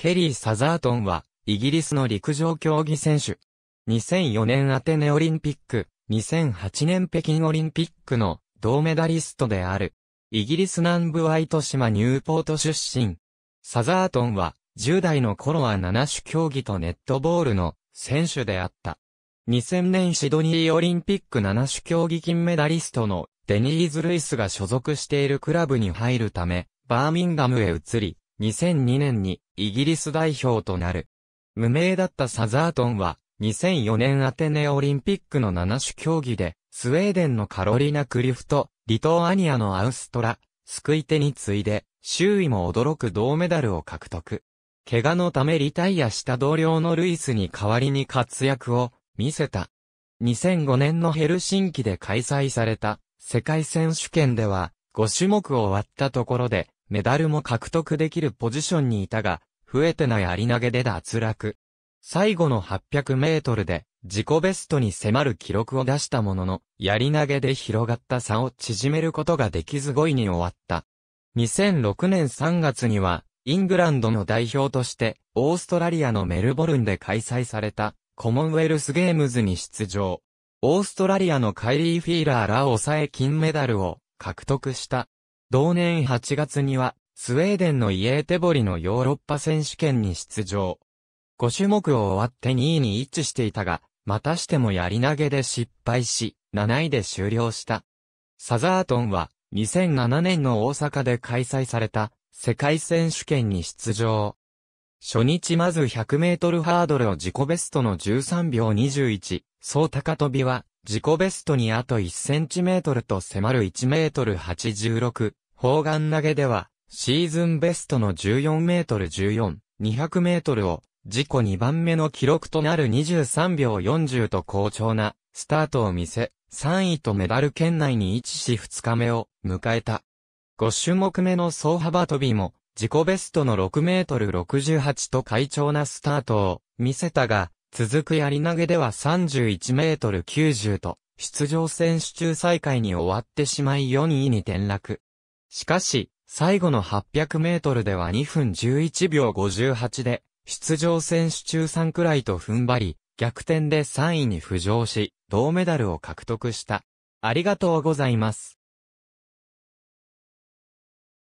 ケリー・サザートンは、イギリスの陸上競技選手。2004年アテネオリンピック、2008年北京オリンピックの銅メダリストである。イギリス南部ワイト島ニューポート出身。サザートンは、10代の頃は7種競技とネットボールの選手であった。2000年シドニーオリンピック7種競技金メダリストのデニーズ・ルイスが所属しているクラブに入るため、バーミンガムへ移り、2002年にイギリス代表となる。無名だったサザートンは、2004年アテネオリンピックの7種競技で、スウェーデンのカロリナ・クリフト、リトアニアのアウストラ、救い手に次いで、周囲も驚く銅メダルを獲得。怪我のためリタイアした同僚のルイスに代わりに活躍を見せた。2005年のヘルシンキで開催された世界選手権では5種目を終わったところでメダルも獲得できるポジションにいたが、増えてないやり投げで脱落。最後の800メートルで自己ベストに迫る記録を出したものの、やり投げで広がった差を縮めることができず5位に終わった。2006年3月には、イングランドの代表として、オーストラリアのメルボルンで開催された、コモンウェルスゲームズに出場。オーストラリアのカイリー・フィーラーらを抑え金メダルを獲得した。同年8月には、スウェーデンのイエーテボリのヨーロッパ選手権に出場。5種目を終わって2位に位置していたが、またしてもやり投げで失敗し、7位で終了した。サザートンは、2007年の大阪で開催された、世界選手権に出場。初日まず100メートルハードルを自己ベストの13秒21、総高飛びは自己ベストにあと1センチメートルと迫る1メートル86、砲丸投げでは、シーズンベストの14メートル14、200メートルを、自己2番目の記録となる23秒40と好調な、スタートを見せ、3位とメダル圏内に位置し2日目を迎えた。5種目目の総幅跳びも、自己ベストの6メートル68と快調なスタートを見せたが、続くやり投げでは31メートル90と、出場選手中再開に終わってしまい4位に転落。しかし、最後の800メートルでは2分11秒58で、出場選手中3くらいと踏ん張り、逆転で3位に浮上し、銅メダルを獲得した。ありがとうございます。